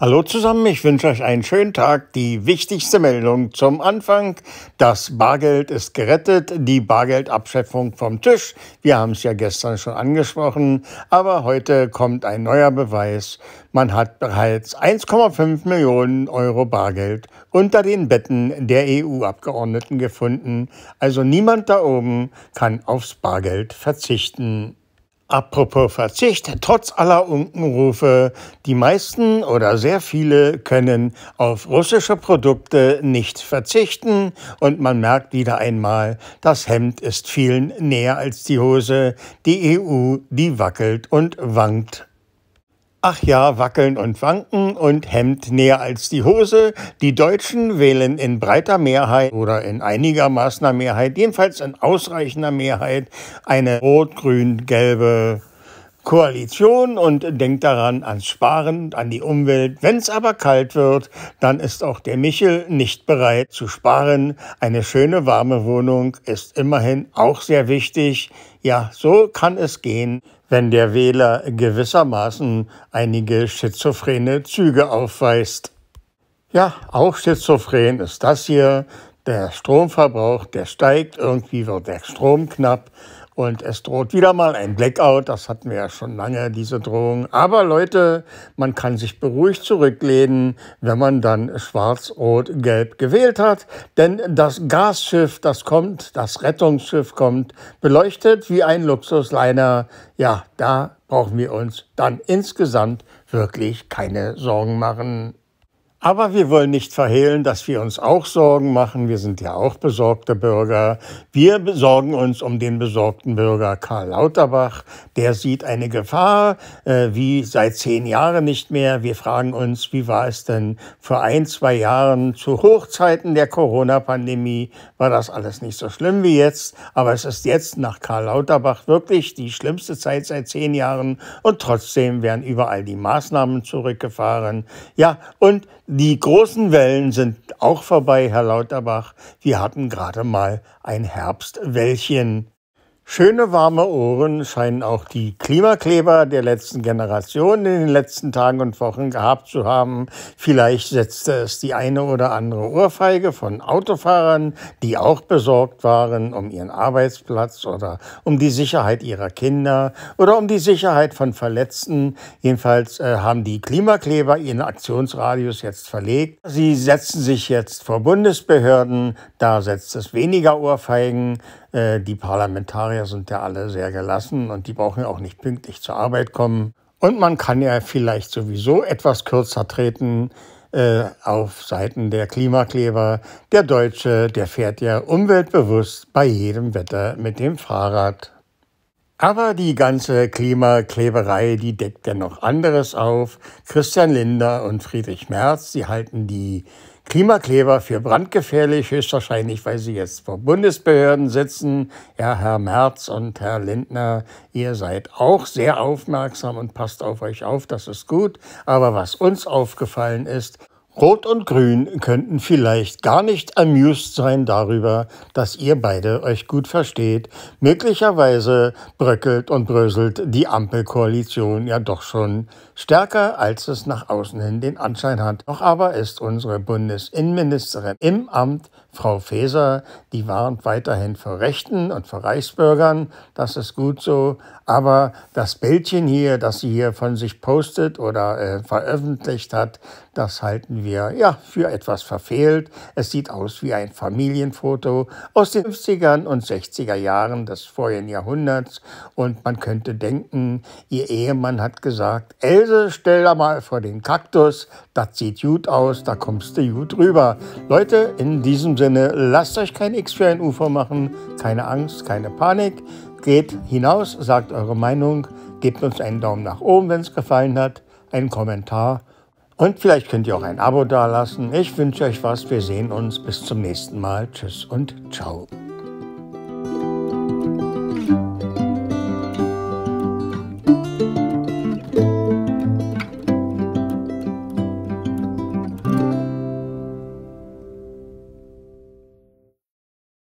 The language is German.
Hallo zusammen, ich wünsche euch einen schönen Tag. Die wichtigste Meldung zum Anfang. Das Bargeld ist gerettet, die Bargeldabschöpfung vom Tisch. Wir haben es ja gestern schon angesprochen, aber heute kommt ein neuer Beweis. Man hat bereits 1,5 Millionen Euro Bargeld unter den Betten der EU-Abgeordneten gefunden. Also niemand da oben kann aufs Bargeld verzichten. Apropos Verzicht, trotz aller Unkenrufe, die meisten oder sehr viele können auf russische Produkte nicht verzichten und man merkt wieder einmal, das Hemd ist vielen näher als die Hose, die EU, die wackelt und wankt. Ach ja, wackeln und wanken und Hemd näher als die Hose. Die Deutschen wählen in breiter Mehrheit oder in einigermaßener Mehrheit, jedenfalls in ausreichender Mehrheit, eine rot-grün-gelbe Koalition und denkt daran ans Sparen, an die Umwelt. Wenn es aber kalt wird, dann ist auch der Michel nicht bereit zu sparen. Eine schöne warme Wohnung ist immerhin auch sehr wichtig. Ja, so kann es gehen, wenn der Wähler gewissermaßen einige schizophrene Züge aufweist. Ja, auch schizophren ist das hier der Stromverbrauch, der steigt, irgendwie wird der Strom knapp und es droht wieder mal ein Blackout. Das hatten wir ja schon lange, diese Drohung. Aber Leute, man kann sich beruhigt zurücklehnen, wenn man dann schwarz, rot, gelb gewählt hat. Denn das Gasschiff, das kommt, das Rettungsschiff kommt, beleuchtet wie ein Luxusliner. Ja, da brauchen wir uns dann insgesamt wirklich keine Sorgen machen. Aber wir wollen nicht verhehlen, dass wir uns auch Sorgen machen. Wir sind ja auch besorgte Bürger. Wir besorgen uns um den besorgten Bürger Karl Lauterbach. Der sieht eine Gefahr äh, wie seit zehn Jahren nicht mehr. Wir fragen uns, wie war es denn vor ein, zwei Jahren zu Hochzeiten der Corona-Pandemie? War das alles nicht so schlimm wie jetzt? Aber es ist jetzt nach Karl Lauterbach wirklich die schlimmste Zeit seit zehn Jahren. Und trotzdem werden überall die Maßnahmen zurückgefahren. Ja, und die großen Wellen sind auch vorbei, Herr Lauterbach. Wir hatten gerade mal ein Herbstwellchen. Schöne warme Ohren scheinen auch die Klimakleber der letzten Generation in den letzten Tagen und Wochen gehabt zu haben. Vielleicht setzte es die eine oder andere Ohrfeige von Autofahrern, die auch besorgt waren um ihren Arbeitsplatz oder um die Sicherheit ihrer Kinder oder um die Sicherheit von Verletzten. Jedenfalls äh, haben die Klimakleber ihren Aktionsradius jetzt verlegt. Sie setzen sich jetzt vor Bundesbehörden, da setzt es weniger Ohrfeigen. Äh, die Parlamentarier sind ja alle sehr gelassen und die brauchen ja auch nicht pünktlich zur Arbeit kommen. Und man kann ja vielleicht sowieso etwas kürzer treten äh, auf Seiten der Klimakleber. Der Deutsche, der fährt ja umweltbewusst bei jedem Wetter mit dem Fahrrad. Aber die ganze Klimakleberei, die deckt ja noch anderes auf. Christian Linder und Friedrich Merz, die halten die Klimakleber für brandgefährlich, höchstwahrscheinlich, weil Sie jetzt vor Bundesbehörden sitzen. Ja, Herr Merz und Herr Lindner, ihr seid auch sehr aufmerksam und passt auf euch auf, das ist gut. Aber was uns aufgefallen ist, Rot und Grün könnten vielleicht gar nicht amused sein darüber, dass ihr beide euch gut versteht. Möglicherweise bröckelt und bröselt die Ampelkoalition ja doch schon stärker, als es nach außen hin den Anschein hat. Doch aber ist unsere Bundesinnenministerin im Amt, Frau Faeser, die warnt weiterhin vor Rechten und vor Reichsbürgern. Das ist gut so. Aber das Bildchen hier, das sie hier von sich postet oder äh, veröffentlicht hat, das halten wir wir ja für etwas verfehlt. Es sieht aus wie ein Familienfoto aus den 50 ern und 60er Jahren des vorigen Jahrhunderts und man könnte denken, ihr Ehemann hat gesagt, Else, stell da mal vor den Kaktus, das sieht gut aus, da kommst du gut rüber. Leute, in diesem Sinne, lasst euch kein X für ein Ufer machen, keine Angst, keine Panik. Geht hinaus, sagt eure Meinung, gebt uns einen Daumen nach oben, wenn es gefallen hat, einen Kommentar und vielleicht könnt ihr auch ein Abo dalassen. Ich wünsche euch was. Wir sehen uns. Bis zum nächsten Mal. Tschüss und ciao.